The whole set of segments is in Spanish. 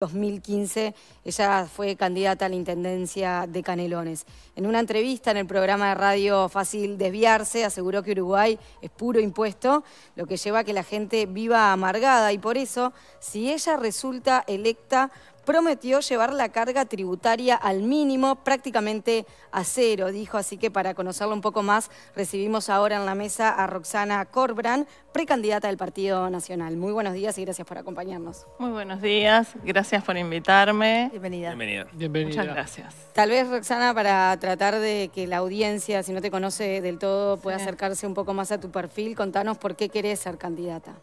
2015 ella fue candidata a la Intendencia de Canelones. En una entrevista en el programa de radio Fácil Desviarse aseguró que Uruguay es puro impuesto, lo que lleva a que la gente viva amargada y por eso si ella resulta electa prometió llevar la carga tributaria al mínimo, prácticamente a cero, dijo. Así que para conocerlo un poco más, recibimos ahora en la mesa a Roxana Corbran, precandidata del Partido Nacional. Muy buenos días y gracias por acompañarnos. Muy buenos días, gracias por invitarme. Bienvenida. Bienvenida. Bienvenida. Muchas gracias. Tal vez, Roxana, para tratar de que la audiencia, si no te conoce del todo, pueda acercarse un poco más a tu perfil, contanos por qué querés ser candidata.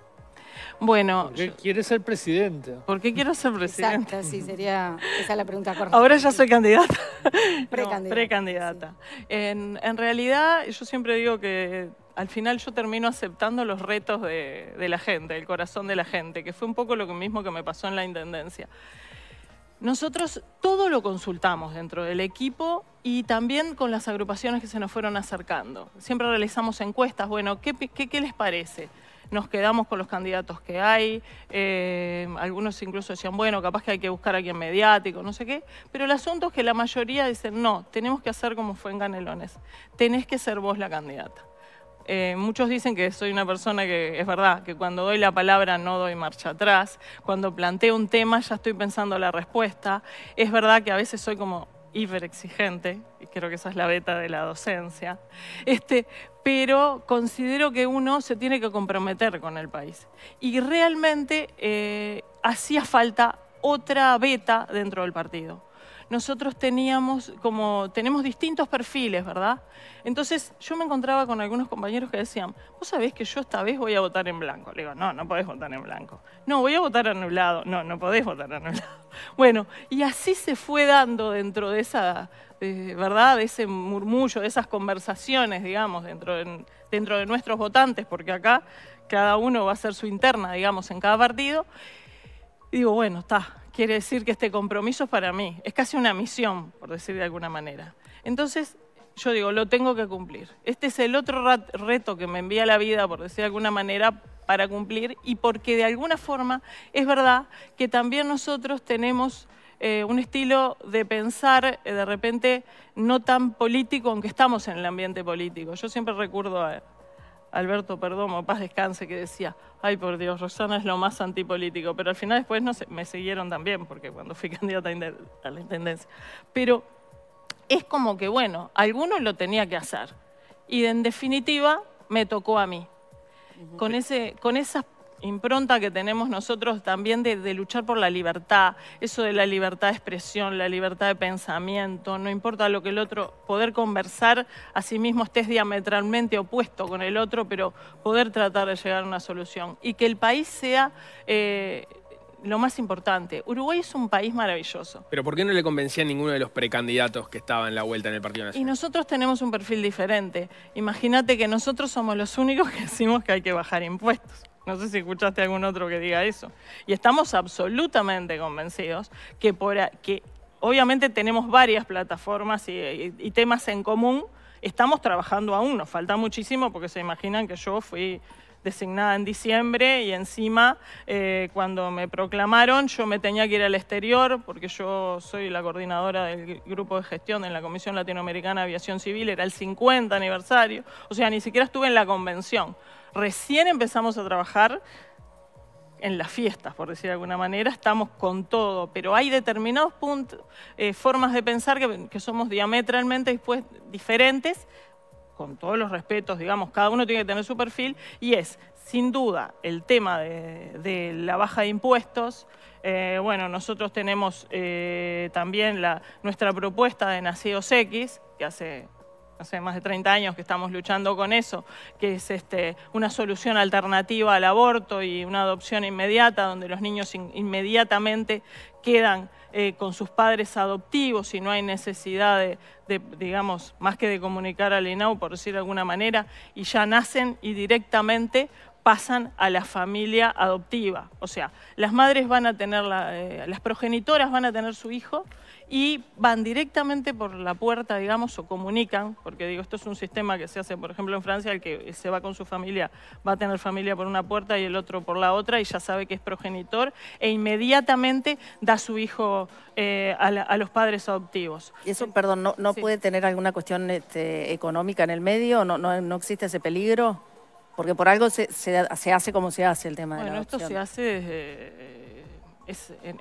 Bueno. ¿Por qué quiere ser presidente? ¿Por qué quiero ser presidente? Exacto, sí, sería. Esa la pregunta correcta. Ahora ya soy candidata. Precandidata. En, realidad, yo siempre digo que al final yo termino aceptando los retos de, la gente, el corazón de la gente, que fue un poco lo mismo que me pasó en la Intendencia. Nosotros todo lo consultamos dentro del equipo y también con las agrupaciones que se nos fueron acercando. Siempre realizamos encuestas, bueno, ¿qué, qué, qué les parece? nos quedamos con los candidatos que hay, eh, algunos incluso decían, bueno, capaz que hay que buscar a alguien mediático, no sé qué, pero el asunto es que la mayoría dicen, no, tenemos que hacer como fue en Canelones, tenés que ser vos la candidata. Eh, muchos dicen que soy una persona que es verdad, que cuando doy la palabra no doy marcha atrás, cuando planteo un tema ya estoy pensando la respuesta, es verdad que a veces soy como exigente y creo que esa es la beta de la docencia, este, pero considero que uno se tiene que comprometer con el país. Y realmente eh, hacía falta otra beta dentro del partido nosotros teníamos como, tenemos distintos perfiles, ¿verdad? Entonces yo me encontraba con algunos compañeros que decían, vos sabés que yo esta vez voy a votar en blanco. Le digo, no, no podés votar en blanco. No, voy a votar anulado. No, no podés votar anulado. Bueno, y así se fue dando dentro de esa, ¿verdad? De ese murmullo, de esas conversaciones, digamos, dentro de, dentro de nuestros votantes, porque acá cada uno va a ser su interna, digamos, en cada partido. Y digo, bueno, está, quiere decir que este compromiso es para mí, es casi una misión, por decir de alguna manera. Entonces, yo digo, lo tengo que cumplir. Este es el otro reto que me envía la vida, por decir de alguna manera, para cumplir y porque de alguna forma es verdad que también nosotros tenemos eh, un estilo de pensar eh, de repente no tan político, aunque estamos en el ambiente político. Yo siempre recuerdo a, Alberto Perdomo, paz descanse, que decía, ay por Dios, Rosana es lo más antipolítico, pero al final después no me siguieron también, porque cuando fui candidata a la Intendencia. Pero es como que, bueno, algunos lo tenía que hacer. Y en definitiva, me tocó a mí. Con, ese, con esas impronta que tenemos nosotros también de, luchar por la libertad, eso de la libertad de expresión, la libertad de pensamiento, no importa lo que el otro, poder conversar, a sí mismo estés diametralmente opuesto con el otro, pero poder tratar de llegar a una solución. Y que el país sea... Eh, lo más importante, Uruguay es un país maravilloso. Pero ¿por qué no le convencía a ninguno de los precandidatos que estaba en la vuelta en el Partido Nacional? Y nosotros tenemos un perfil diferente. Imagínate que nosotros somos los únicos que decimos que hay que bajar impuestos. No sé si escuchaste algún otro que diga eso. Y estamos absolutamente convencidos que, que obviamente tenemos varias plataformas y temas en común, Estamos trabajando aún, nos falta muchísimo porque se imaginan que yo fui designada en diciembre y encima eh, cuando me proclamaron yo me tenía que ir al exterior porque yo soy la coordinadora del grupo de gestión en la Comisión Latinoamericana de Aviación Civil, era el 50 aniversario, o sea, ni siquiera estuve en la convención. Recién empezamos a trabajar en las fiestas, por decir de alguna manera, estamos con todo, pero hay determinados puntos, eh, formas de pensar que, somos diametralmente después diferentes, con todos los respetos, digamos, cada uno tiene que tener su perfil, y es, sin duda, el tema de, la baja de impuestos. Eh, bueno, nosotros tenemos eh, también nuestra propuesta de Nacidos X, que hace hace más de 30 años que estamos luchando con eso, que es este, una solución alternativa al aborto y una adopción inmediata, donde los niños inmediatamente quedan eh, con sus padres adoptivos y no hay necesidad de, digamos, más que de comunicar al INAU, por decir de alguna manera, y ya nacen y directamente pasan a la familia adoptiva. O sea, las madres van a tener, la, eh, las progenitoras van a tener su hijo y van directamente por la puerta, digamos, o comunican, porque digo, esto es un sistema que se hace, por ejemplo, en Francia, el que se va con su familia, va a tener familia por una puerta y el otro por la otra, y ya sabe que es progenitor, e inmediatamente da su hijo eh, a, los padres adoptivos. ¿Y eso, perdón, no, puede tener alguna cuestión este, económica en el medio? ¿No, no, no existe ese peligro? Porque por algo se, se, se hace como se hace el tema de la adopción. Bueno, esto se hace eh,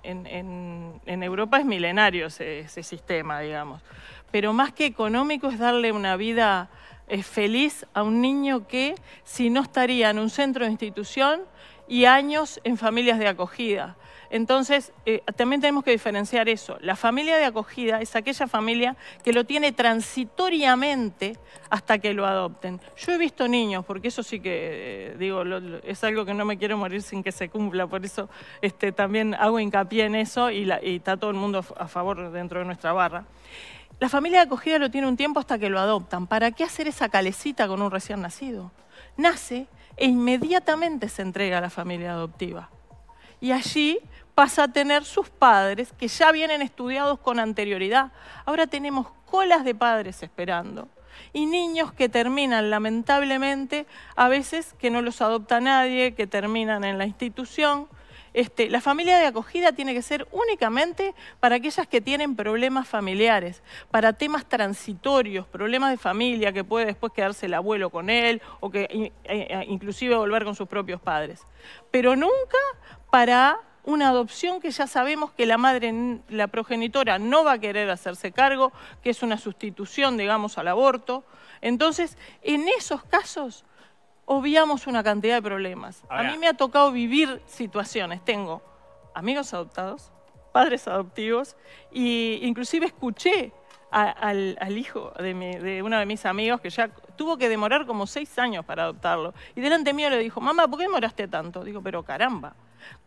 en, Europa es milenario ese, ese, sistema, digamos. Pero más que económico es darle una vida eh, feliz a un niño que si no estaría en un centro de institución y años en familias de acogida. Entonces, eh, también tenemos que diferenciar eso. La familia de acogida es aquella familia que lo tiene transitoriamente hasta que lo adopten. Yo he visto niños, porque eso sí que, eh, digo, es algo que no me quiero morir sin que se cumpla, por eso este, también hago hincapié en eso y, y está todo el mundo a favor dentro de nuestra barra. La familia de acogida lo tiene un tiempo hasta que lo adoptan. ¿Para qué hacer esa calecita con un recién nacido? Nace e inmediatamente se entrega a la familia adoptiva. Y allí pasa a tener sus padres que ya vienen estudiados con anterioridad. Ahora tenemos colas de padres esperando y niños que terminan lamentablemente a veces que no los adopta nadie, que terminan en la institución. Este, la familia de acogida tiene que ser únicamente para aquellas que tienen problemas familiares, para temas transitorios, problemas de familia, que puede después quedarse el abuelo con él o que eh, eh, inclusive volver con sus propios padres. Pero nunca para una adopción que ya sabemos que la madre, la progenitora no va a querer hacerse cargo, que es una sustitución, digamos, al aborto. Entonces, en esos casos obviamos una cantidad de problemas. a mí me ha tocado vivir situaciones. Tengo amigos adoptados, padres adoptivos, e inclusive escuché al, hijo de, de uno de mis amigos que ya tuvo que demorar como seis años para adoptarlo. Y delante mío le dijo, mamá, ¿por qué demoraste tanto? Digo, pero caramba,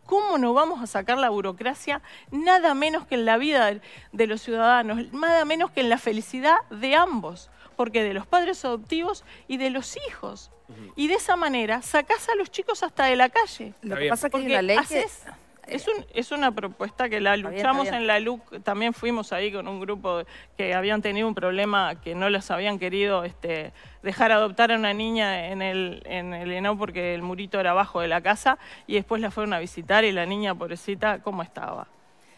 ¿Cómo no vamos a sacar la burocracia? Nada menos que en la vida de los ciudadanos, nada menos que en la felicidad de ambos, porque de los padres adoptivos y de los hijos. Y de esa manera sacás a los chicos hasta de la calle. Lo que pasa es que haces... Es, un, es una propuesta que la luchamos en la LUC, también fuimos ahí con un grupo que habían tenido un problema que no les habían querido este, dejar adoptar a una niña en el, en porque el murito era abajo de la casa y después la fueron a visitar y la niña pobrecita, ¿cómo estaba?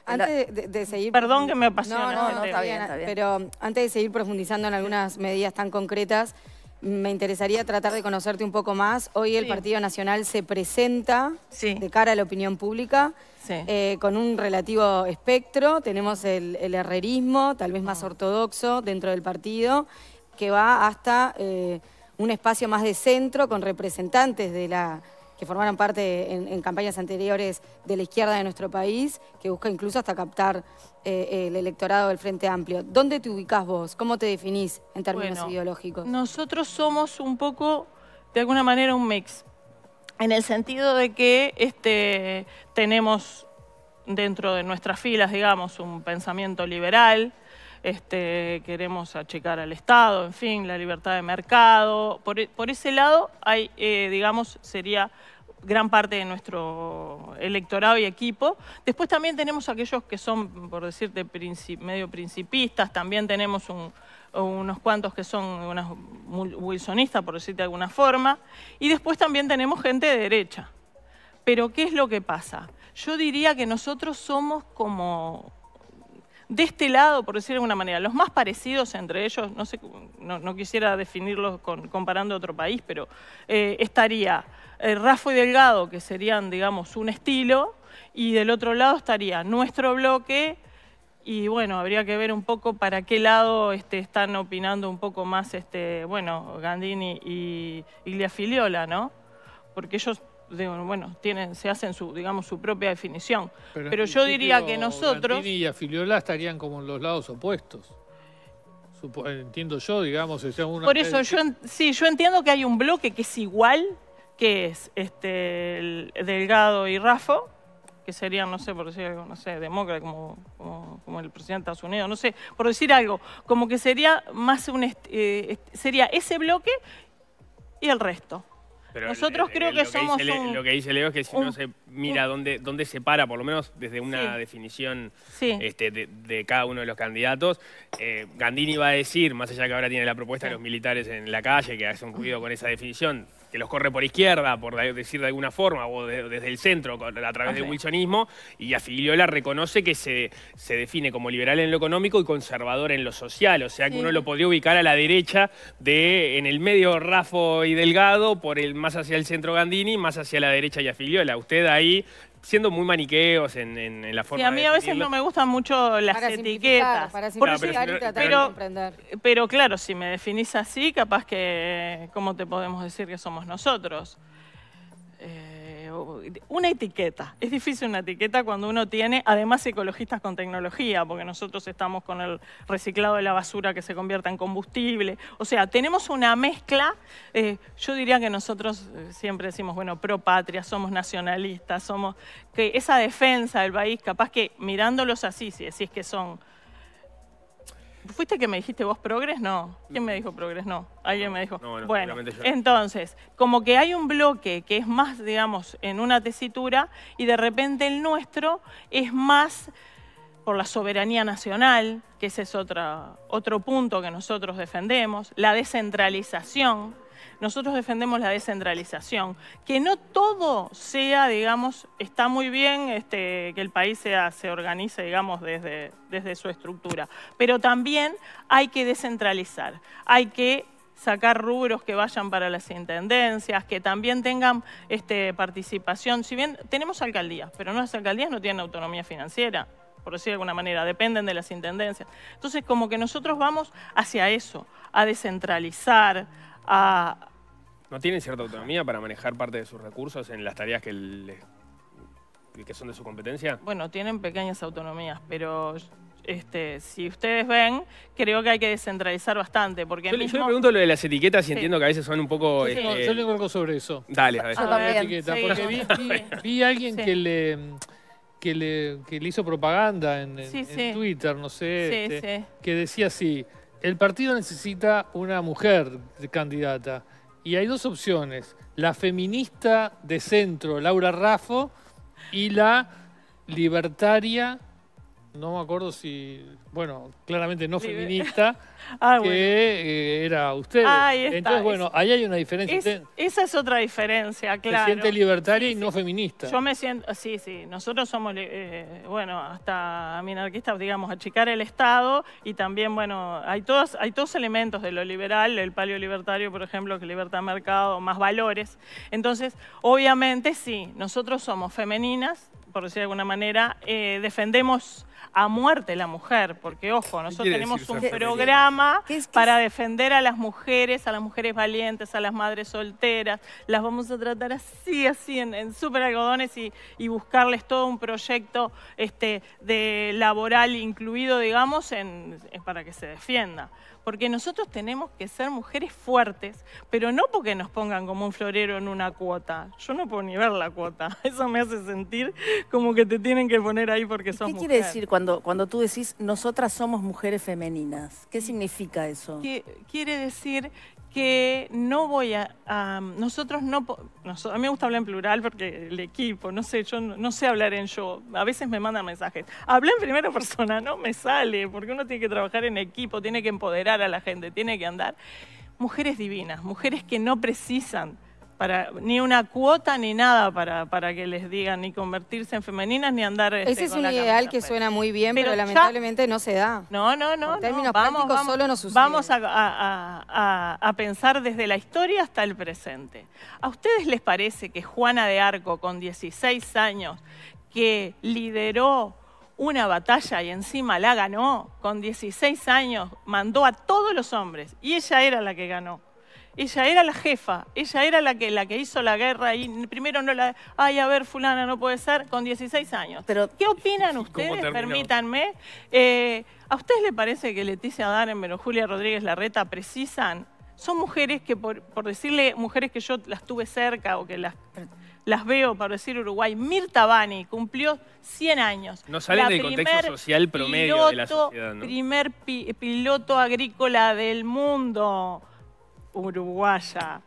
Antes de, seguir... Perdón que me apasiona. No, no, está bien. Pero antes de seguir profundizando en algunas medidas tan concretas, me interesaría tratar de conocerte un poco más. Hoy el Partido Nacional se presenta de cara a la opinión pública eh, con un relativo espectro. Tenemos el, herrerismo, tal vez más ah. ortodoxo, dentro del partido, que va hasta eh, un espacio más de centro con representantes de la que formaron parte en, campañas anteriores de la izquierda de nuestro país, que busca incluso hasta captar eh, eh, el electorado del Frente Amplio. ¿Dónde te ubicás vos? ¿Cómo te definís en términos ideológicos? Nosotros somos un poco, de alguna manera, un mix. En el sentido de que este, tenemos dentro de nuestras filas, digamos, un pensamiento liberal, este, queremos achicar al Estado, en fin, la libertad de mercado. Por, e, ese lado, hay, eh, digamos, sería gran parte de nuestro electorado y equipo. Después también tenemos aquellos que son, por decirte, medio principistas, también tenemos unos cuantos que son unos wilsonistas, por decirte de alguna forma, y después también tenemos gente de derecha. Pero ¿qué es lo que pasa? Yo diría que nosotros somos como de este lado, por decirlo de alguna manera, los más parecidos entre ellos, no, sé, no, quisiera definirlos comparando a otro país, pero eh, estaría eh, Rafa y Delgado, que serían, digamos, un estilo, y del otro lado estaría nuestro bloque, y bueno, habría que ver un poco para qué lado este, están opinando un poco más, este, bueno, Gandini y Iglia Filiola, ¿no? Porque ellos bueno, tienen, se hacen su, digamos, su propia definición. Pero, yo diría que nosotros... y Afiliola estarían como en los lados opuestos. entiendo yo, digamos, Por eso, eh, yo, sí, yo entiendo que hay un bloque que es igual, que es este, Delgado y Rafa, que serían, no sé, por decir algo, no sé, demócrata, como, como, el presidente de Estados Unidos, no sé, por decir algo, como que sería más un, eh, sería ese bloque y el resto. Nosotros creo que, somos. lo que dice Leo es que si se mira dónde, dónde se para, por lo menos desde una definición este, de, cada uno de los candidatos, eh, Gandini va a decir, más allá que ahora tiene la propuesta de los militares en la calle, que hace un cuidado con esa definición, que los corre por izquierda, por decir de alguna forma, o desde el centro, a través del wilsonismo, y Afiliola reconoce que se, se, define como liberal en lo económico y conservador en lo social, o sea que uno lo podría ubicar a la derecha de, en el medio Rafo y Delgado, por el más hacia el centro Gandini, más hacia la derecha y a Usted ahí siendo muy maniqueos en, la forma sí, a mí a veces no me gustan mucho las etiquetas. Para simplificar pero, y tratar de comprender. Pero claro, si me definís así, capaz que, ¿cómo te podemos decir que somos nosotros? Eh, una etiqueta. Es difícil una etiqueta cuando uno tiene, además, ecologistas con tecnología, porque nosotros estamos con el reciclado de la basura que se convierta en combustible. O sea, tenemos una mezcla. Eh, yo diría que nosotros eh, siempre decimos, bueno, pro patria, somos nacionalistas, somos. que esa defensa del país, capaz que mirándolos así, si decís que son ¿Fuiste que me dijiste vos progres? No. ¿Quién me dijo progres? No. Alguien me dijo. No, bueno, bueno entonces, como que hay un bloque que es más, digamos, en una tesitura y de repente el nuestro es más por la soberanía nacional, que ese es otra, otro punto que nosotros defendemos, la descentralización, nosotros defendemos la descentralización. Que no todo sea, digamos, está muy bien este, que el país se organice, digamos, desde, su estructura. Pero también hay que descentralizar. Hay que sacar rubros que vayan para las intendencias, que también tengan este, participación. Si bien tenemos alcaldías, pero no las alcaldías no tienen autonomía financiera, por decir de alguna manera, dependen de las intendencias. Entonces, como que nosotros vamos hacia eso, a descentralizar, ¿No tienen cierta autonomía para manejar parte de sus recursos en las tareas que, que son de su competencia? Bueno, tienen pequeñas autonomías, pero este, si ustedes ven, creo que hay que descentralizar bastante. Porque yo, le pregunto lo de las etiquetas y entiendo que a veces son un poco... yo le este, algo sobre eso. Dale, a ver. también. porque vi, a alguien que le... le, hizo propaganda en, Twitter, no sé, este, que decía así, el partido necesita una mujer candidata. Y hay dos opciones. La feminista de centro, Laura Raffo, y la libertaria no me acuerdo si, bueno, claramente no feminista, ah, que eh, era usted. Entonces, bueno, ahí hay una diferencia. esa es otra diferencia, claro. Se siente libertaria y no feminista. Yo me siento, ah, sí, sí, nosotros somos, eh, bueno, hasta minarquistas, digamos, achicar el Estado y también, bueno, hay todos, hay todos elementos de lo liberal, el palio libertario, por ejemplo, que libertad mercado, más valores. Entonces, obviamente sí, nosotros somos femeninas, por decir de alguna manera, eh, defendemos a muerte la mujer, porque ojo, nosotros tenemos un programa para defender a las mujeres, a las mujeres valientes, a las madres solteras, las vamos a tratar así, así, en, súper algodones y, buscarles todo un proyecto este, de laboral incluido, digamos, en, para que se defienda porque nosotros tenemos que ser mujeres fuertes, pero no porque nos pongan como un florero en una cuota. Yo no puedo ni ver la cuota, eso me hace sentir como que te tienen que poner ahí porque somos ¿Qué quiere decir cuando, cuando tú decís nosotras somos mujeres femeninas? ¿Qué significa eso? quiere decir que no voy a, nosotros no, a mí me gusta hablar en plural porque el equipo, no sé, yo no, sé hablar en yo, a veces me mandan mensajes, hablé en primera persona, no me sale, porque uno tiene que trabajar en equipo, tiene que empoderar a la gente, tiene que andar. Mujeres divinas, mujeres que no precisan ni una cuota ni nada para, para que les digan ni convertirse en femeninas ni andar. Este, Ese es un ideal que suena muy bien, pero, lamentablemente no se da. No, no, no. vamos, a, pensar desde la historia hasta el presente. ¿A ustedes les parece que Juana de Arco, con 16 años, que lideró una batalla y encima la ganó, con 16 años mandó a todos los hombres y ella era la que ganó? Ella era la jefa, ella era la que, la que hizo la guerra y primero no la... Ay, a ver, fulana, no puede ser, con 16 años. Pero, ¿Qué opinan ustedes? Permítanme. Eh, ¿A ustedes le parece que Leticia Darren, pero Julia Rodríguez Larreta precisan? Son mujeres que, por, decirle, mujeres que yo las tuve cerca o que las veo, para decir Uruguay, Mirta Bani cumplió 100 años. No sale del contexto social promedio de la sociedad, primer piloto agrícola del mundo uruguaya.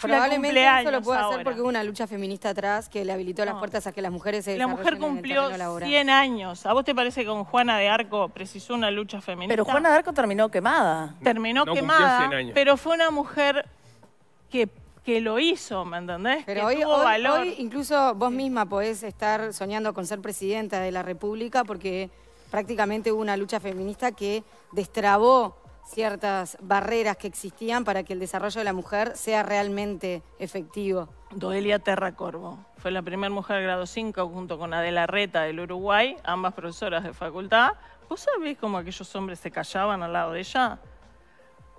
Probablemente eso lo puede hacer porque hubo una lucha feminista atrás que le habilitó las puertas a que las mujeres se La mujer cumplió 100 años. ¿A vos te parece que con Juana de Arco precisó una lucha feminista? Pero Juana de Arco terminó quemada. Terminó quemada, pero fue una mujer que lo hizo, ¿me entendés? Pero hoy, Hoy incluso vos misma podés estar soñando con ser presidenta de la República porque prácticamente hubo una lucha feminista que destrabó ciertas barreras que existían para que el desarrollo de la mujer sea realmente efectivo. Doelia Terracorvo fue la primera mujer grado 5 junto con Adela Reta del Uruguay, ambas profesoras de facultad. ¿Vos sabés cómo aquellos hombres se callaban al lado de ella?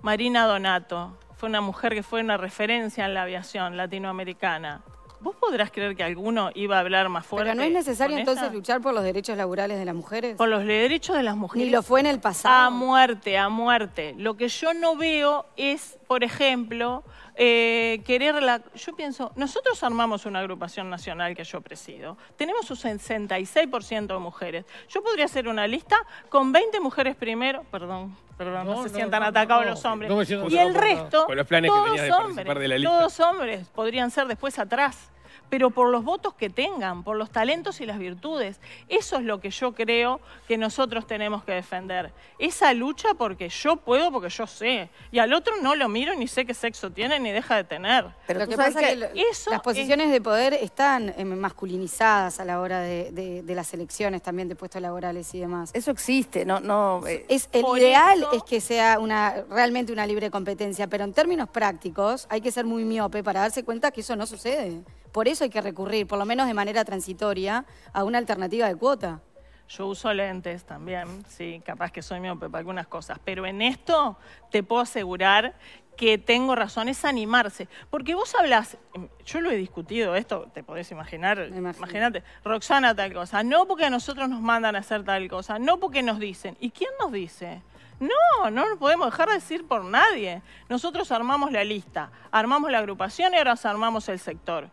Marina Donato fue una mujer que fue una referencia en la aviación latinoamericana. ¿Vos podrás creer que alguno iba a hablar más fuerte? Pero no es necesario entonces luchar por los derechos laborales de las mujeres. Por los derechos de las mujeres. Ni lo fue en el pasado. A muerte, a muerte. Lo que yo no veo es, por ejemplo, eh, querer la... Yo pienso, nosotros armamos una agrupación nacional que yo presido. Tenemos un 66% de mujeres. Yo podría hacer una lista con 20 mujeres primero, perdón, perdón, no, se sientan atacados los hombres. y el resto, todos hombres, todos hombres podrían ser después atrás pero por los votos que tengan, por los talentos y las virtudes. Eso es lo que yo creo que nosotros tenemos que defender. Esa lucha porque yo puedo, porque yo sé. Y al otro no lo miro ni sé qué sexo tiene ni deja de tener. Pero lo que pasa es que las posiciones de poder están em, masculinizadas a la hora de, las elecciones también de puestos laborales y demás. Eso existe, no, no. Es, eh, el ideal es que sea una realmente una libre competencia, pero en términos prácticos hay que ser muy miope para darse cuenta que eso no sucede. Por eso hay que recurrir, por lo menos de manera transitoria, a una alternativa de cuota. Yo uso lentes también, sí, capaz que soy miope para algunas cosas, pero en esto te puedo asegurar que tengo razón, es animarse. Porque vos hablas, yo lo he discutido, esto te podés imaginar, imagínate, Roxana tal cosa, no porque a nosotros nos mandan a hacer tal cosa, no porque nos dicen. ¿Y quién nos dice? No, no nos podemos dejar de decir por nadie. Nosotros armamos la lista, armamos la agrupación y ahora armamos el sector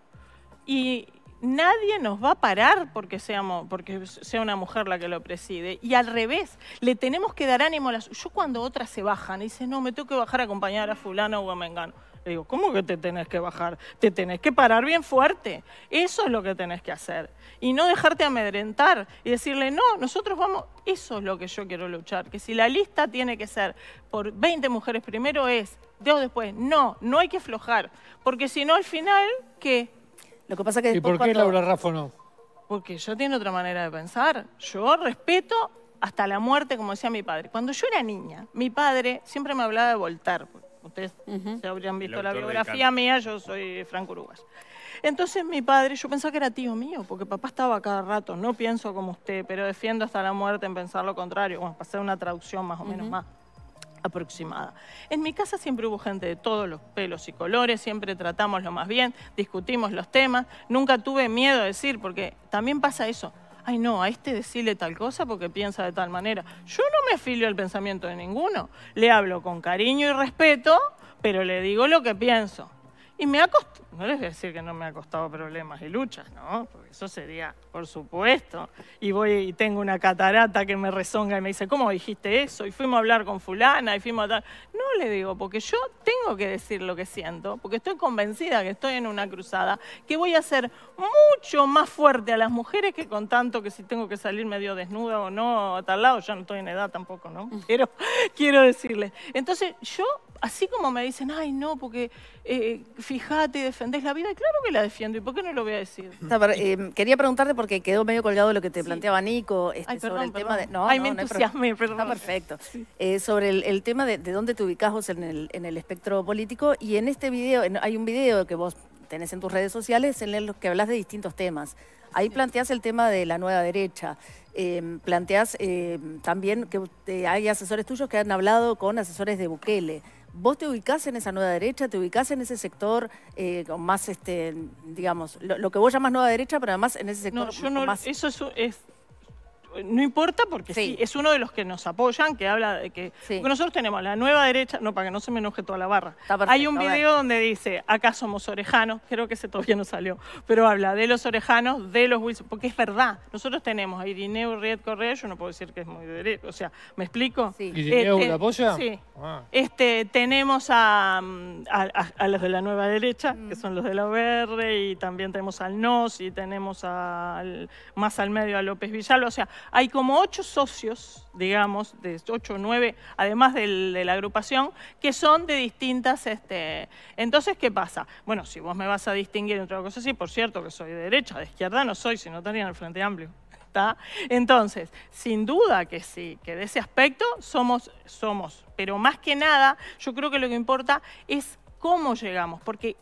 y nadie nos va a parar porque, porque sea una mujer la que lo preside. Y al revés, le tenemos que dar ánimo a las... Yo cuando otras se bajan, dicen, no, me tengo que bajar a acompañar a fulano o a mengano. Le digo, ¿cómo que te tenés que bajar? Te tenés que parar bien fuerte. Eso es lo que tenés que hacer. Y no dejarte amedrentar y decirle, no, nosotros vamos, eso es lo que yo quiero luchar. Que si la lista tiene que ser por 20 mujeres primero es, después, no, no hay que aflojar. Porque si no, al final, ¿qué? Lo que pasa que ¿Y por qué Laura Raffo no? Porque yo tengo otra manera de pensar. Yo respeto hasta la muerte, como decía mi padre. Cuando yo era niña, mi padre siempre me hablaba de voltar. Ustedes habrían visto la biografía mía, yo soy Franco Uruguay. Entonces mi padre, yo pensaba que era tío mío, porque papá estaba cada rato, no pienso como usted, pero defiendo hasta la muerte en pensar lo contrario, bueno, para hacer una traducción más o menos más aproximada. En mi casa siempre hubo gente de todos los pelos y colores, siempre tratamos lo más bien, discutimos los temas, nunca tuve miedo a decir, porque también pasa eso. Ay, no, a este decirle tal cosa porque piensa de tal manera. Yo no me afilio al pensamiento de ninguno. Le hablo con cariño y respeto, pero le digo lo que pienso. Y me ha costado, no les voy a decir que no me ha costado problemas y luchas, ¿no? Porque eso sería, por supuesto. Y voy y tengo una catarata que me rezonga y me dice, ¿cómo dijiste eso? Y fuimos a hablar con fulana y fuimos a tal. No le digo, porque yo tengo que decir lo que siento, porque estoy convencida que estoy en una cruzada, que voy a ser mucho más fuerte a las mujeres que con tanto que si tengo que salir medio desnuda o no a tal lado, ya no estoy en edad tampoco, ¿no? Mm. Pero quiero decirle Entonces, yo así como me dicen, ay, no, porque eh, fíjate, defendés la vida, claro que la defiendo, ¿y por qué no lo voy a decir? Eh, quería preguntarte porque quedó medio colgado lo que te planteaba Nico sobre eh, el tema de... me perdón. Está perfecto. sobre el, tema de, dónde te ubicás vos en el, espectro político y en este video, hay un video que vos tenés en tus redes sociales en el que hablas de distintos temas. Ahí planteas el tema de la nueva derecha. Em, planteas em, también que hay asesores tuyos que han hablado con asesores de Bukele vos te ubicás en esa nueva derecha, te ubicás en ese sector eh, con más, este, digamos, lo, que vos llamas nueva derecha, pero además en ese sector no, yo no, Eso es, es no importa porque sí. es uno de los que nos apoyan, que habla de que... nosotros tenemos la nueva derecha, no, para que no se me enoje toda la barra. Hay un video donde dice, acá somos orejanos, creo que ese todavía no salió, pero habla de los orejanos, de los Wilson, porque es verdad, nosotros tenemos a Irineu Riet Correa, yo no puedo decir que es muy de derecha, o sea, ¿me explico? Sí. ¿Irineu este, apoya? Sí. Ah. Este, tenemos mm, a, los de la nueva derecha, que mm. son los de la OBR, y también tenemos al NOS, y tenemos al, más al medio a López Villalba, o sea hay como ocho socios, digamos, de ocho o nueve, además de la agrupación, que son de distintas... Este... Entonces, ¿qué pasa? Bueno, si vos me vas a distinguir entre una cosa sí, por cierto que soy de derecha, de izquierda no soy, sino no estaría en el Frente Amplio. Entonces, sin duda que sí, que de ese aspecto somos, somos. Pero más que nada, yo creo que lo que importa es cómo llegamos, porque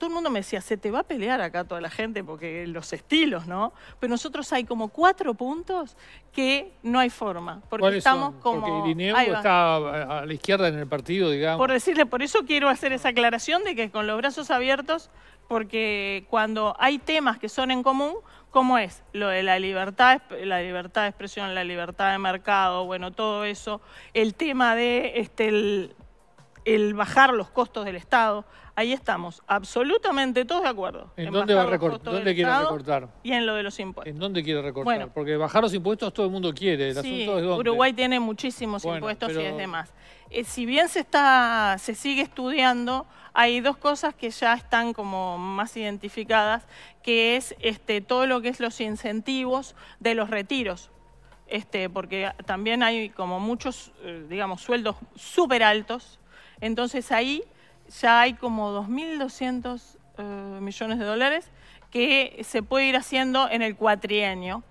todo el mundo me decía, se te va a pelear acá toda la gente porque los estilos, ¿no? Pero nosotros hay como cuatro puntos que no hay forma, porque estamos como... Porque Irineo está a la izquierda en el partido, digamos. Por decirle, por eso quiero hacer esa aclaración de que con los brazos abiertos, porque cuando hay temas que son en común, ¿Cómo es lo de la libertad, la libertad de expresión, la libertad de mercado, bueno, todo eso, el tema de este, el bajar los costos del Estado. Ahí estamos, absolutamente todos de acuerdo. ¿En, dónde, va a ¿Dónde quiere recortar? Y en lo de los impuestos. ¿En dónde quiere recortar? Porque bajar los impuestos todo el mundo quiere. El asunto es dónde. Uruguay tiene muchísimos impuestos y es demás. Eh, si bien se, está, se sigue estudiando, hay dos cosas que ya están como más identificadas, que es este, todo lo que es los incentivos de los retiros. Este, porque también hay como muchos, eh, digamos, sueldos súper altos entonces ahí ya hay como 2.200 eh, millones de dólares que se puede ir haciendo en el cuatrienio.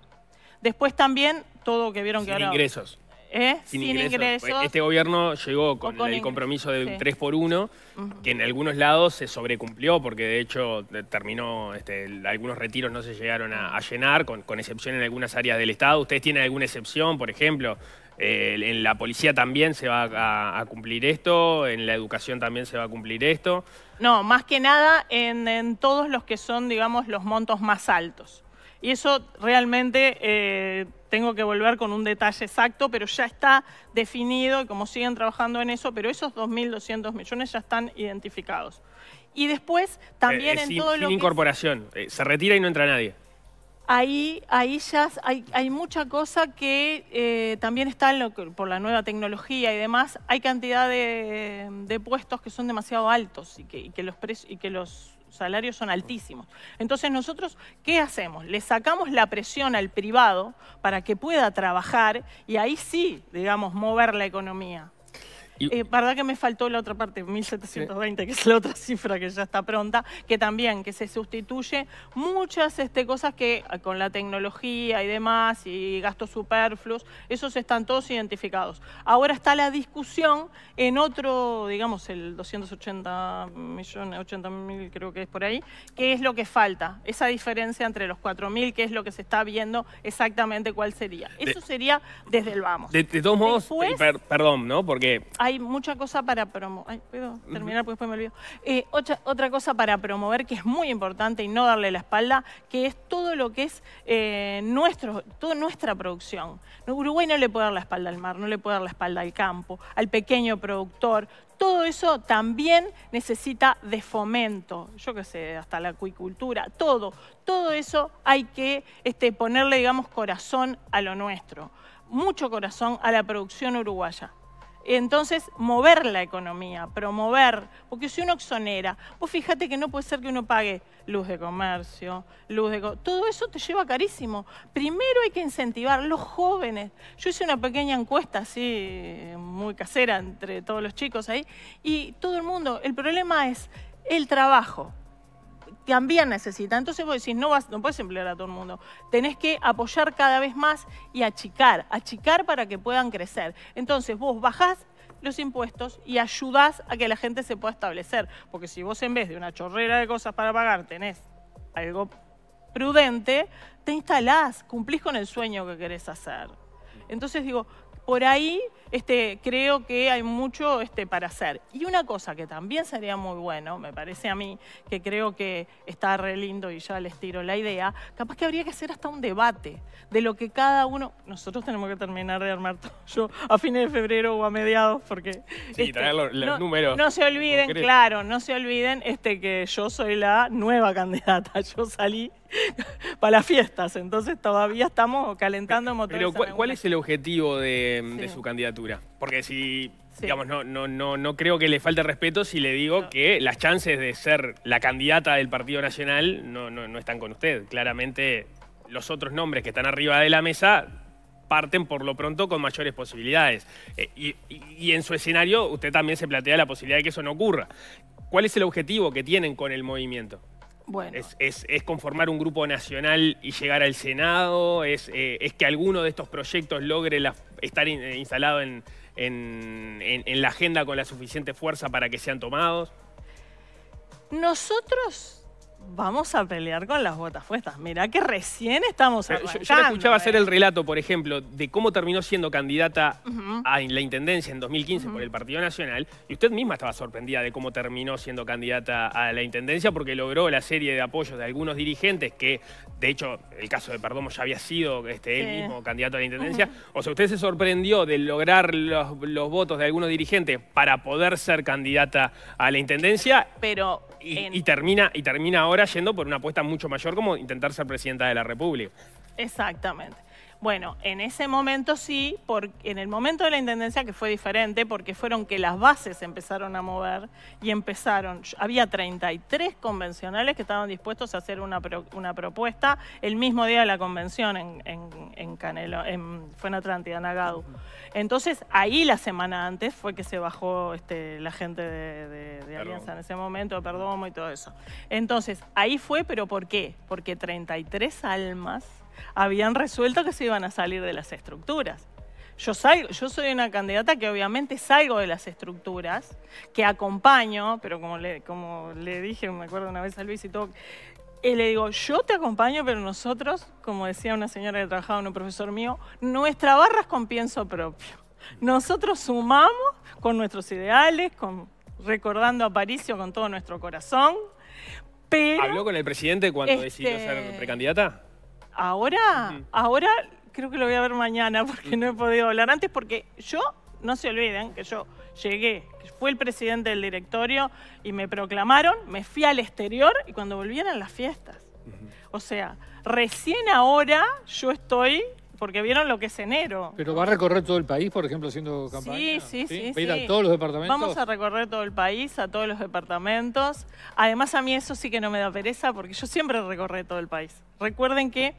Después también todo que vieron que ahora... ingresos. ¿Eh? Sin, ingresos. Este gobierno llegó con, el compromiso de tres 3 por 1, que en algunos lados se sobrecumplió, porque de hecho terminó, este, algunos retiros no se llegaron a, a llenar, con, con, excepción en algunas áreas del Estado. ¿Ustedes tienen alguna excepción, por ejemplo? Eh, en la policía también se va a, cumplir esto, en la educación también se va a cumplir esto. No, más que nada en, todos los que son, digamos, los montos más altos. Y eso realmente eh, tengo que volver con un detalle exacto, pero ya está definido como siguen trabajando en eso, pero esos 2.200 millones ya están identificados. Y después también eh, en todo sin incorporación, se retira y no entra nadie ahí, ahí ya hay, mucha cosa que eh, también está por la nueva tecnología y demás. Hay cantidad de, puestos que son demasiado altos los y que los salarios son altísimos. Entonces nosotros, ¿qué hacemos? Le sacamos la presión al privado para que pueda trabajar y ahí sí, digamos, mover la economía. Eh, verdad que me faltó la otra parte, 1720, que es la otra cifra que ya está pronta, que también, que se sustituye muchas este, cosas que eh, con la tecnología y demás, y gastos superfluos, esos están todos identificados. Ahora está la discusión en otro, digamos, el 280 millones, 80 mil creo que es por ahí, qué es lo que falta, esa diferencia entre los 4.000, mil, que es lo que se está viendo exactamente cuál sería. Eso sería desde el vamos. De, todos modos, eh, perdón, ¿no? Porque hay mucha cosa para promover. terminar? otra, eh, otra, cosa para promover que es muy importante y no darle la espalda, que es todo lo que es eh, nuestro, toda nuestra producción. Uruguay no le puede dar la espalda al mar, no le puede dar la espalda al campo, al pequeño productor, todo eso también necesita de fomento, yo qué sé, hasta la acuicultura, todo, todo eso hay que este, ponerle, digamos, corazón a lo nuestro, mucho corazón a la producción uruguaya. Entonces, mover la economía, promover, porque si uno exonera, vos fíjate que no puede ser que uno pague luz de comercio, luz de... todo eso te lleva carísimo. Primero hay que incentivar los jóvenes. Yo hice una pequeña encuesta así, muy casera, entre todos los chicos ahí, y todo el mundo, el problema es el trabajo también necesita. Entonces vos decís, no, vas, no puedes emplear a todo el mundo. Tenés que apoyar cada vez más y achicar, achicar para que puedan crecer. Entonces vos bajás los impuestos y ayudás a que la gente se pueda establecer. Porque si vos en vez de una chorrera de cosas para pagar tenés algo prudente, te instalás, cumplís con el sueño que querés hacer. Entonces digo, por ahí este, creo que hay mucho este, para hacer. Y una cosa que también sería muy bueno, me parece a mí, que creo que está re lindo y ya les tiro la idea, capaz que habría que hacer hasta un debate de lo que cada uno, nosotros tenemos que terminar de armar todo yo a fines de febrero o a mediados, porque... Sí, este, traer los, números. No se olviden, claro, no se olviden este, que yo soy la nueva candidata, yo salí para las fiestas, entonces todavía estamos calentando motores. Pero ¿cuál, es el objetivo de su candidatura? Porque si, digamos, no, no, creo que le falte respeto si le digo que las chances de ser la candidata del Partido Nacional no, no, están con usted. Claramente los otros nombres que están arriba de la mesa parten por lo pronto con mayores posibilidades. Eh, y, y en su escenario usted también se plantea la posibilidad de que eso no ocurra. ¿Cuál es el objetivo que tienen con el movimiento? Es, conformar un grupo nacional y llegar al Senado, es, eh, que alguno de estos proyectos logre estar eh, instalado en la agenda con la suficiente fuerza para que sean tomados. Nosotros vamos a pelear con las botas puestas. Mirá que recién estamos arrancando. Yo, yo escuchaba hacer eh. el relato, por ejemplo, de cómo terminó siendo candidata a la Intendencia en 2015 por el Partido Nacional y usted misma estaba sorprendida de cómo terminó siendo candidata a la Intendencia porque logró la serie de apoyos de algunos dirigentes que, de hecho, el caso de Perdomo ya había sido este, él mismo candidato a la Intendencia. O sea, usted se sorprendió de lograr los, votos de algunos dirigentes para poder ser candidata a la Intendencia. Pero... Y, termina, y termina ahora yendo por una apuesta mucho mayor como intentar ser presidenta de la República. Exactamente. Bueno, en ese momento sí, porque en el momento de la intendencia que fue diferente, porque fueron que las bases empezaron a mover y empezaron. Había 33 convencionales que estaban dispuestos a hacer una, una propuesta el mismo día de la convención en, en, en Canelo, en, fue en Atlántida, Entonces, ahí la semana antes fue que se bajó este, la gente de, Alianza en ese momento, Perdomo y todo eso. Entonces, ahí fue, pero ¿por qué? Porque 33 almas habían resuelto que se iban a salir de las estructuras. Yo, salgo, yo soy una candidata que obviamente salgo de las estructuras, que acompaño, pero como le, como le dije, me acuerdo una vez a Luis y todo, eh, le digo, yo te acompaño, pero nosotros, como decía una señora que trabajaba, un profesor mío, nuestra barra es con pienso propio. Nosotros sumamos con nuestros ideales, con, recordando a Paricio con todo nuestro corazón. ¿Habló con el presidente cuando decidió ser este, precandidata? Ahora, ahora creo que lo voy a ver mañana porque no he podido hablar antes porque yo, no se olviden que yo llegué, fue el presidente del directorio y me proclamaron, me fui al exterior y cuando volvieran las fiestas. O sea, recién ahora yo estoy porque vieron lo que es enero. ¿Pero va a recorrer todo el país, por ejemplo, haciendo campaña? Sí, sí, sí. sí, Ir a todos los departamentos? Vamos a recorrer todo el país, a todos los departamentos. Además, a mí eso sí que no me da pereza, porque yo siempre recorré todo el país. Recuerden que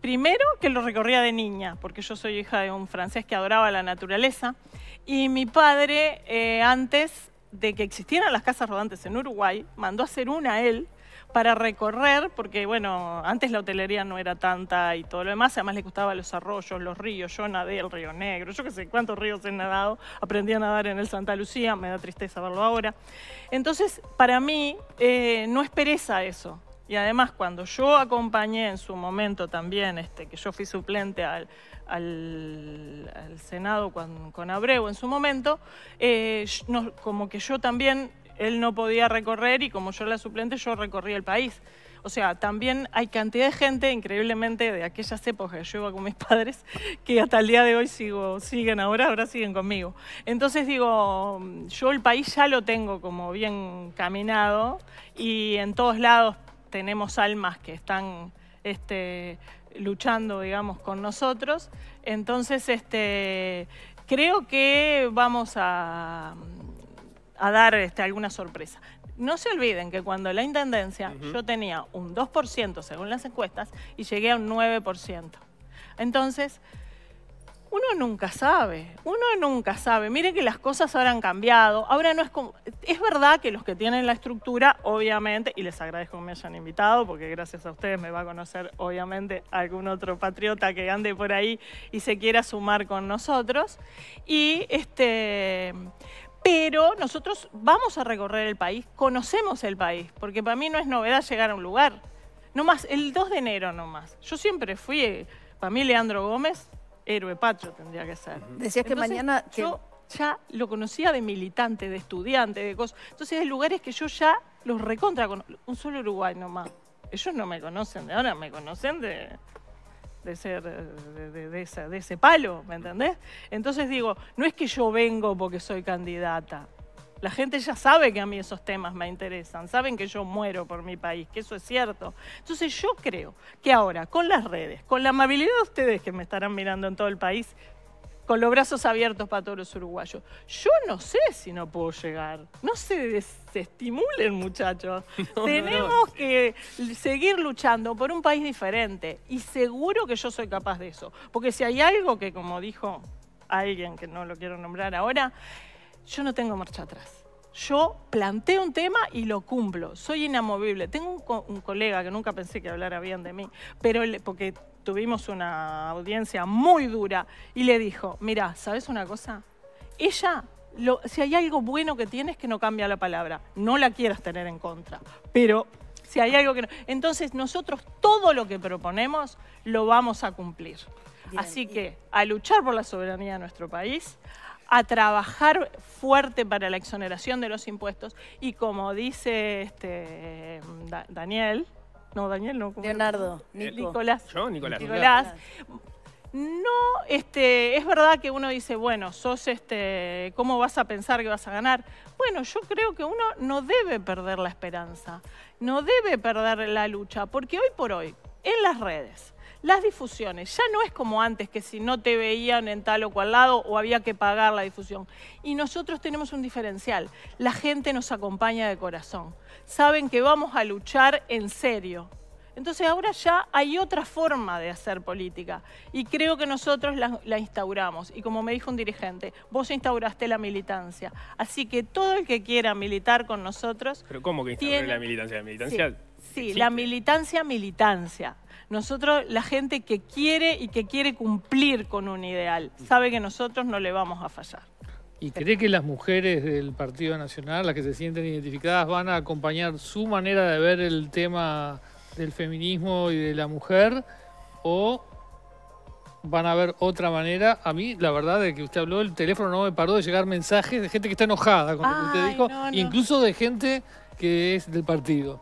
Primero que lo recorría de niña, porque yo soy hija de un francés que adoraba la naturaleza. Y mi padre, eh, antes de que existieran las casas rodantes en Uruguay, mandó a hacer una a él para recorrer, porque bueno, antes la hotelería no era tanta y todo lo demás, además le gustaban los arroyos, los ríos, yo nadé el río Negro, yo qué sé cuántos ríos he nadado, aprendí a nadar en el Santa Lucía, me da tristeza verlo ahora. Entonces, para mí, eh, no es pereza eso, y además, cuando yo acompañé en su momento también, este, que yo fui suplente al, Senado con, Abreu en su momento, eh, no, como que yo también él no podía recorrer y como yo la suplente, yo recorrí el país. O sea, también hay cantidad de gente, increíblemente, de aquellas épocas que yo iba con mis padres, que hasta el día de hoy sigo, siguen ahora, ahora siguen conmigo. Entonces digo, yo el país ya lo tengo como bien caminado y en todos lados tenemos almas que están este, luchando, digamos, con nosotros. Entonces, este, creo que vamos a a dar este, alguna sorpresa. No se olviden que cuando la Intendencia yo tenía un 2% según las encuestas y llegué a un 9%. Entonces, uno nunca sabe, uno nunca sabe. Miren que las cosas ahora han cambiado. Ahora no es como. Es verdad que los que tienen la estructura, obviamente, y les agradezco que me hayan invitado, porque gracias a ustedes me va a conocer, obviamente, algún otro patriota que ande por ahí y se quiera sumar con nosotros. Y este pero nosotros vamos a recorrer el país, conocemos el país, porque para mí no es novedad llegar a un lugar. No más, el 2 de enero nomás. Yo siempre fui, eh, para mí Leandro Gómez, héroe patrio tendría que ser. Decías que mañana... Yo ya lo conocía de militante, de estudiante, de cosas. Entonces hay lugares que yo ya los recontra con un solo Uruguay nomás. Ellos no me conocen de ahora, me conocen de de ser eh, de, ese palo, ¿me entendés? Entonces digo, no es que yo vengo porque soy candidata. La gente ya sabe que a mí esos temas me interesan, saben que yo muero por mi país, que eso es cierto. Entonces yo creo que ahora, con las redes, con la amabilidad de ustedes que me estarán mirando en todo el país, con los brazos abiertos para todos los uruguayos. Yo no sé si no puedo llegar. No se desestimulen, muchachos. Tenemos que seguir luchando por un país diferente. Y seguro que yo soy capaz de eso. Porque si hay algo que, como dijo alguien que no lo quiero nombrar ahora, yo no tengo marcha atrás. Yo planteo un tema y lo cumplo. Soy inamovible. Tengo un, colega que nunca pensé que hablara bien de mí, pero porque tuvimos una audiencia muy dura y le dijo, mira, ¿sabes una cosa? Ella, si hay algo bueno que tienes que no cambia la palabra, no la quieras tener en contra, pero si hay algo que no... Entonces nosotros todo lo que proponemos lo vamos a cumplir. Así que a luchar por la soberanía de nuestro país, a trabajar fuerte para la exoneración de los impuestos y como dice este, eh, Daniel, no, Daniel no. Leonardo. Eh, Nicolás. Yo, Nicolás. Nicolás. No, este, es verdad que uno dice, bueno, sos este, ¿cómo vas a pensar que vas a ganar? Bueno, yo creo que uno no debe perder la esperanza, no debe perder la lucha, porque hoy por hoy, en las redes, las difusiones, ya no es como antes que si no te veían en tal o cual lado o había que pagar la difusión. Y nosotros tenemos un diferencial, la gente nos acompaña de corazón saben que vamos a luchar en serio. Entonces ahora ya hay otra forma de hacer política y creo que nosotros la, instauramos. Y como me dijo un dirigente, vos instauraste la militancia. Así que todo el que quiera militar con nosotros... Pero ¿cómo que instauré la militancia? Sí. Sí, la militancia, militancia. Nosotros, la gente que quiere y que quiere cumplir con un ideal, sabe que nosotros no le vamos a fallar. ¿Y cree que las mujeres del Partido Nacional, las que se sienten identificadas, van a acompañar su manera de ver el tema del feminismo y de la mujer? ¿O van a ver otra manera? A mí, la verdad, de que usted habló, el teléfono no me paró de llegar mensajes de gente que está enojada con lo que usted dijo, incluso de gente que es del partido.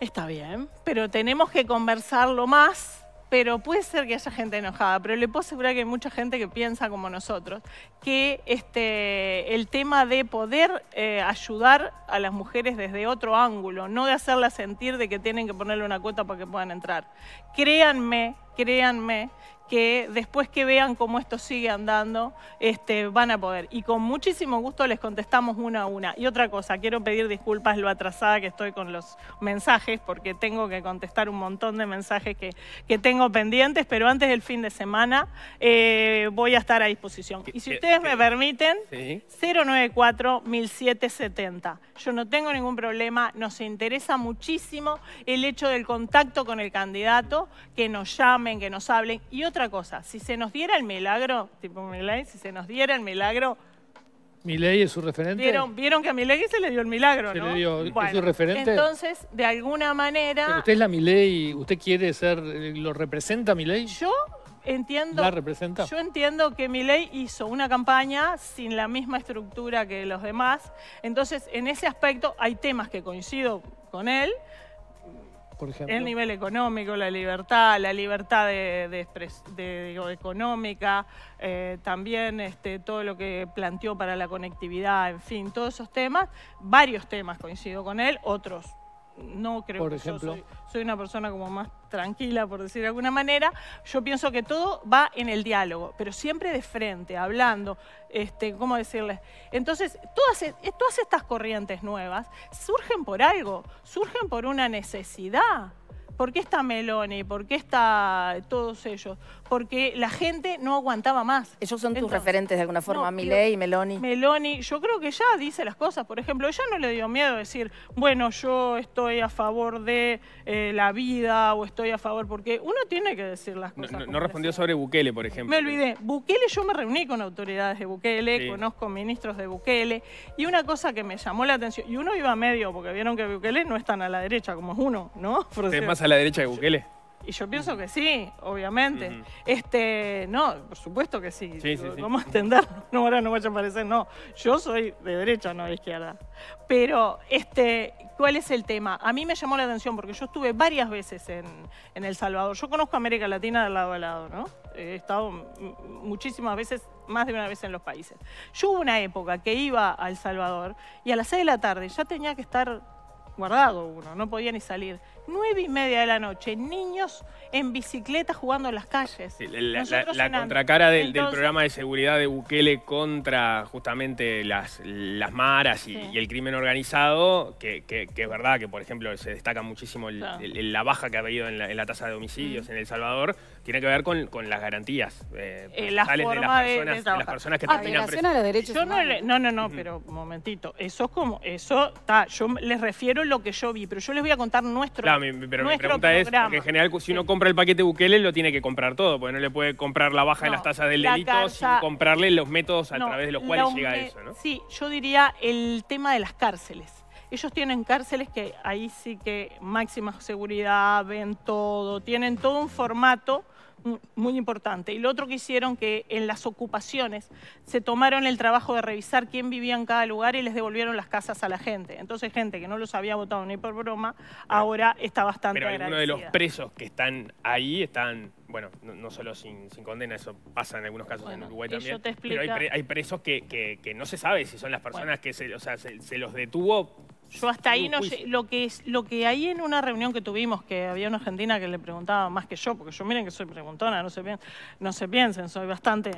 Está bien, pero tenemos que conversarlo más pero puede ser que haya gente enojada, pero le puedo asegurar que hay mucha gente que piensa como nosotros, que este, el tema de poder eh, ayudar a las mujeres desde otro ángulo, no de hacerlas sentir de que tienen que ponerle una cuota para que puedan entrar. Créanme, créanme que después que vean cómo esto sigue andando, este, van a poder. Y con muchísimo gusto les contestamos una a una. Y otra cosa, quiero pedir disculpas lo atrasada que estoy con los mensajes, porque tengo que contestar un montón de mensajes que, tengo pendientes, pero antes del fin de semana eh, voy a estar a disposición. Y si ustedes me permiten, 094 094-1770. Yo no tengo ningún problema, nos interesa muchísimo el hecho del contacto con el candidato, que nos llamen, que nos hablen. Y otra cosa, si se nos diera el milagro, tipo milay si se nos diera el milagro... milay es su referente? Vieron, vieron que a milay se le dio el milagro, se Le dio, ¿Es su referente? Entonces, de alguna manera... Pero ¿Usted es la milay usted quiere ser, eh, lo representa milay Yo entiendo... ¿La representa? Yo entiendo que milay hizo una campaña sin la misma estructura que los demás, entonces en ese aspecto hay temas que coincido con él, el nivel económico, la libertad, la libertad de, de, económica, eh, también este, todo lo que planteó para la conectividad, en fin, todos esos temas, varios temas coincido con él, otros no creo que ejemplo. Yo soy, una persona como más tranquila, por decir de alguna manera. Yo pienso que todo va en el diálogo, pero siempre de frente, hablando, este, ¿cómo decirles? Entonces, todas, e, todas estas corrientes nuevas surgen por algo, surgen por una necesidad. ¿Por qué está Meloni? ¿Por qué está todos ellos? Porque la gente no aguantaba más. Ellos son tus referentes de alguna forma, Milei y Meloni. Meloni, yo creo que ya dice las cosas. Por ejemplo, ella no le dio miedo decir, bueno, yo estoy a favor de eh, la vida o estoy a favor, porque uno tiene que decir las cosas. No, respondió sobre Bukele, por ejemplo. Me olvidé. Bukele, yo me reuní con autoridades de Bukele, conozco ministros de Bukele, y una cosa que me llamó la atención, y uno iba a medio, porque vieron que Bukele no es tan a la derecha como es uno, ¿no? a la derecha de Bukele. Y yo pienso que sí, obviamente. Este, no, por supuesto que sí. Vamos a entender, no, ahora no vaya a aparecer. no. Yo soy de derecha, no de izquierda. Pero, este, ¿cuál es el tema? A mí me llamó la atención porque yo estuve varias veces en, en El Salvador. Yo conozco América Latina de lado a lado, ¿no? He estado muchísimas veces, más de una vez en los países. Yo hubo una época que iba a El Salvador y a las seis de la tarde ya tenía que estar guardado uno, no podía ni salir. 9 y media de la noche, niños en bicicleta jugando en las calles. La, contracara del, programa de seguridad de Bukele contra justamente las, las maras y, el crimen organizado, que, que, es verdad que, por ejemplo, se destaca muchísimo la baja que ha habido en la, tasa de homicidios en El Salvador, tiene que ver con, las garantías eh, eh, de, las personas, de, las personas que ah, terminan no, no, no, pero un momentito. Eso es como, eso está, yo les refiero lo que yo vi, pero yo les voy a contar nuestro pero mi pregunta es, porque en general si uno compra el paquete Bukele lo tiene que comprar todo, porque no le puede comprar la baja de las tasas del delito sin comprarle los métodos a través de los cuales llega eso, ¿no? Sí, yo diría el tema de las cárceles. Ellos tienen cárceles que ahí sí que máxima seguridad, ven todo, tienen todo un formato muy importante. Y lo otro que hicieron que en las ocupaciones se tomaron el trabajo de revisar quién vivía en cada lugar y les devolvieron las casas a la gente. Entonces gente que no los había votado ni por broma, ahora está bastante Pero algunos de los presos que están ahí están, bueno, no, solo sin, condena, eso pasa en algunos casos en Uruguay también. Pero hay, presos que, no se sabe si son las personas que se, se los detuvo yo hasta ahí no sé, pues lo que, es, lo que ahí en una reunión que tuvimos, que había una argentina que le preguntaba más que yo, porque yo miren que soy preguntona, no se piensen, no se piensen soy bastante...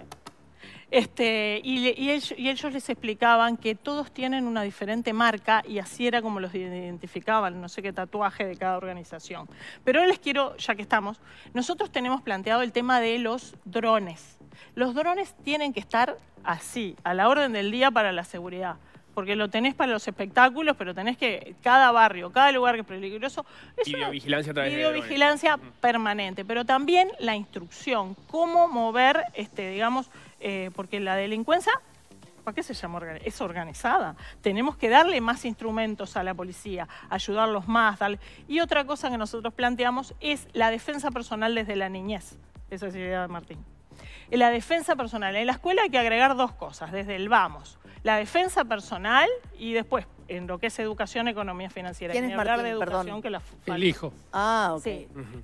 Este, y, y, ellos, y, ellos, les explicaban que todos tienen una diferente marca y así era como los identificaban, no sé qué tatuaje de cada organización. Pero les quiero, ya que estamos, nosotros tenemos planteado el tema de los drones. Los drones tienen que estar así, a la orden del día para la seguridad porque lo tenés para los espectáculos, pero tenés que cada barrio, cada lugar que es peligroso. Es una videovigilancia permanente, pero también la instrucción, cómo mover, este, digamos, eh, porque la delincuencia ¿para qué se llama? Es organizada. Tenemos que darle más instrumentos a la policía, ayudarlos más. Y otra cosa que nosotros planteamos es la defensa personal desde la niñez. Esa es la idea de Martín la defensa personal. En la escuela hay que agregar dos cosas, desde el vamos. La defensa personal y después en lo que es educación, economía financiera. ¿Quién es hablar de educación que la El hijo. Ah, ok.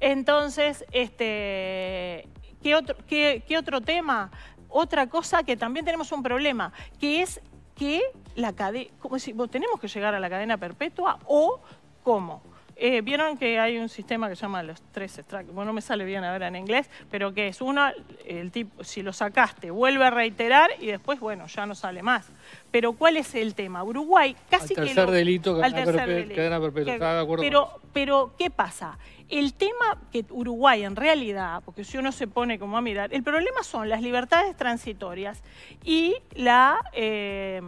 Entonces, este, ¿qué, otro, tema? Otra cosa que también tenemos un problema, que es que la cadena, como tenemos que llegar a la cadena perpetua o cómo. Eh, Vieron que hay un sistema que se llama los tres extractos? bueno, no me sale bien ahora en inglés, pero que es uno, el tipo, si lo sacaste, vuelve a reiterar y después, bueno, ya no sale más. Pero ¿cuál es el tema? Uruguay casi que... Lo, delito, tercer delito, cadena perpetua, Pero, ¿qué pasa? El tema que Uruguay en realidad, porque si uno se pone como a mirar, el problema son las libertades transitorias y la... Eh,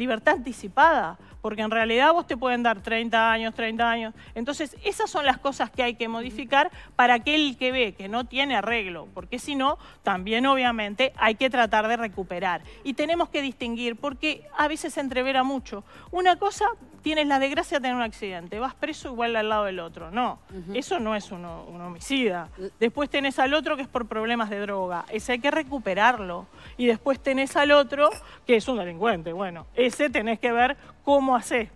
libertad anticipada, porque en realidad vos te pueden dar 30 años, 30 años. Entonces, esas son las cosas que hay que modificar para aquel que ve que no tiene arreglo, porque si no, también obviamente hay que tratar de recuperar. Y tenemos que distinguir, porque a veces se entrevera mucho. Una cosa, tienes la desgracia de tener un accidente, vas preso igual al lado del otro. No, eso no es un, un homicida. Después tenés al otro que es por problemas de droga. Ese hay que recuperarlo. Y después tenés al otro que es un delincuente. Bueno, tenés que ver cómo hacer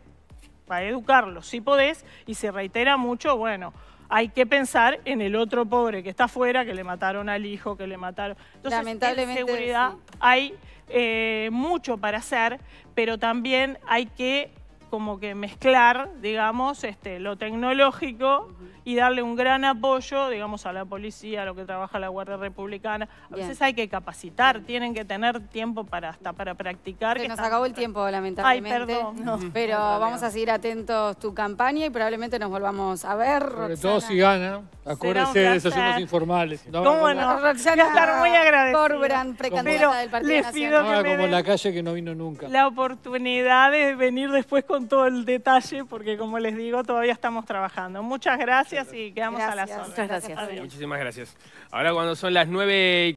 para educarlo, si podés, y se reitera mucho, bueno, hay que pensar en el otro pobre que está afuera, que le mataron al hijo, que le mataron. Entonces, Lamentablemente, en seguridad hay eh, mucho para hacer, pero también hay que como que mezclar, digamos, este, lo tecnológico y darle un gran apoyo, digamos, a la policía, a lo que trabaja la Guardia Republicana. A veces hay que capacitar, tienen que tener tiempo para hasta para practicar. que nos acabó el tiempo, lamentablemente. Ay, perdón. Pero vamos a seguir atentos tu campaña y probablemente nos volvamos a ver. Sobre todo si gana. Acuérdense de desayunos informales. ¿Cómo no? Roxana, estar muy agradecida. gran precandidata del Partido como la calle que no vino nunca. La oportunidad de venir después con todo el detalle, porque como les digo, todavía estamos trabajando. Muchas gracias gracias y quedamos a las 11. Muchas gracias. Muchísimas gracias. Ahora cuando son las 9 y